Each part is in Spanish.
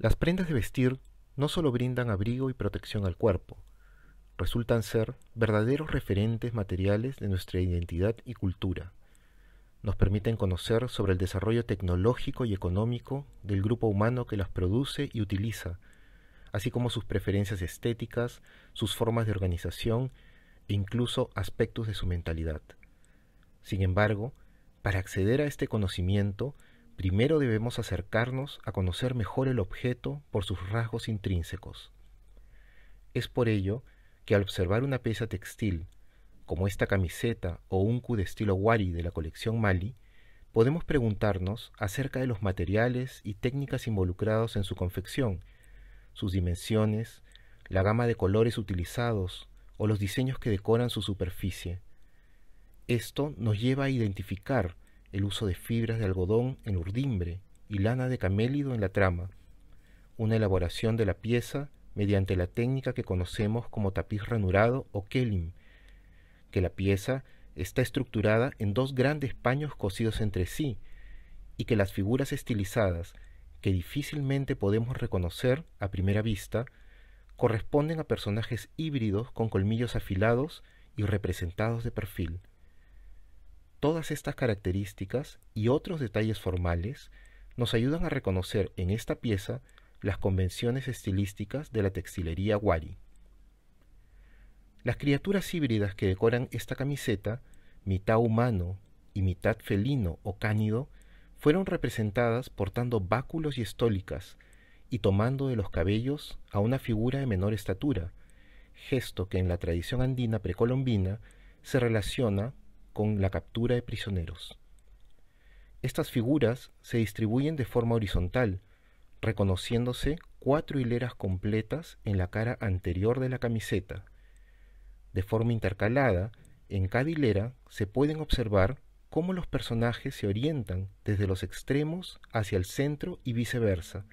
Las prendas de vestir no solo brindan abrigo y protección al cuerpo, resultan ser verdaderos referentes materiales de nuestra identidad y cultura. Nos permiten conocer sobre el desarrollo tecnológico y económico del grupo humano que las produce y utiliza, así como sus preferencias estéticas, sus formas de organización e incluso aspectos de su mentalidad. Sin embargo, para acceder a este conocimiento Primero debemos acercarnos a conocer mejor el objeto por sus rasgos intrínsecos. Es por ello que al observar una pieza textil, como esta camiseta o un cu de estilo Wari de la colección Mali, podemos preguntarnos acerca de los materiales y técnicas involucrados en su confección, sus dimensiones, la gama de colores utilizados o los diseños que decoran su superficie. Esto nos lleva a identificar el uso de fibras de algodón en urdimbre y lana de camélido en la trama, una elaboración de la pieza mediante la técnica que conocemos como tapiz ranurado o kelim, que la pieza está estructurada en dos grandes paños cosidos entre sí, y que las figuras estilizadas, que difícilmente podemos reconocer a primera vista, corresponden a personajes híbridos con colmillos afilados y representados de perfil. Todas estas características y otros detalles formales nos ayudan a reconocer en esta pieza las convenciones estilísticas de la textilería Wari. Las criaturas híbridas que decoran esta camiseta, mitad humano y mitad felino o cánido, fueron representadas portando báculos y estólicas y tomando de los cabellos a una figura de menor estatura, gesto que en la tradición andina precolombina se relaciona con la captura de prisioneros. Estas figuras se distribuyen de forma horizontal, reconociéndose cuatro hileras completas en la cara anterior de la camiseta. De forma intercalada, en cada hilera se pueden observar cómo los personajes se orientan desde los extremos hacia el centro y viceversa,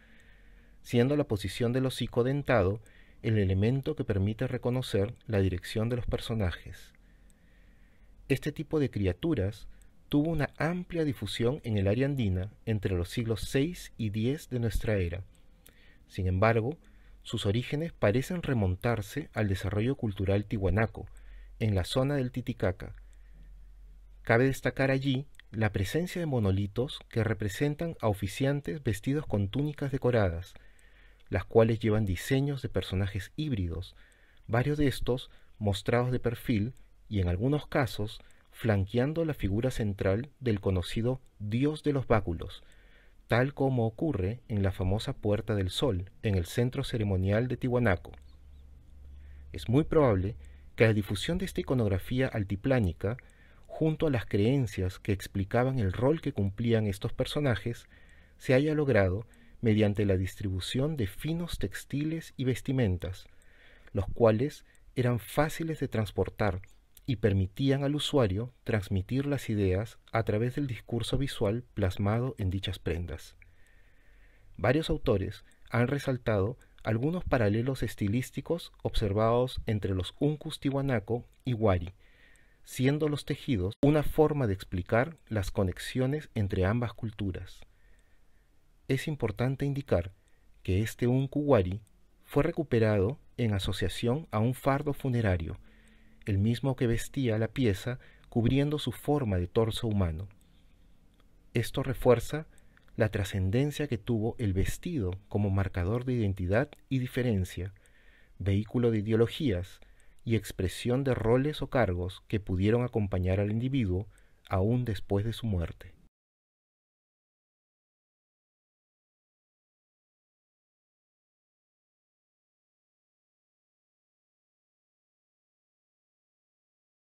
siendo la posición del hocico dentado el elemento que permite reconocer la dirección de los personajes. Este tipo de criaturas tuvo una amplia difusión en el área andina entre los siglos 6 y 10 de nuestra era. Sin embargo, sus orígenes parecen remontarse al desarrollo cultural tihuanaco, en la zona del Titicaca. Cabe destacar allí la presencia de monolitos que representan a oficiantes vestidos con túnicas decoradas, las cuales llevan diseños de personajes híbridos, varios de estos mostrados de perfil y en algunos casos flanqueando la figura central del conocido dios de los báculos, tal como ocurre en la famosa Puerta del Sol en el centro ceremonial de Tihuanaco. Es muy probable que la difusión de esta iconografía altiplánica, junto a las creencias que explicaban el rol que cumplían estos personajes, se haya logrado mediante la distribución de finos textiles y vestimentas, los cuales eran fáciles de transportar y permitían al usuario transmitir las ideas a través del discurso visual plasmado en dichas prendas. Varios autores han resaltado algunos paralelos estilísticos observados entre los uncus tiwanaco y wari, siendo los tejidos una forma de explicar las conexiones entre ambas culturas. Es importante indicar que este uncu wari fue recuperado en asociación a un fardo funerario el mismo que vestía la pieza cubriendo su forma de torso humano. Esto refuerza la trascendencia que tuvo el vestido como marcador de identidad y diferencia, vehículo de ideologías y expresión de roles o cargos que pudieron acompañar al individuo aún después de su muerte.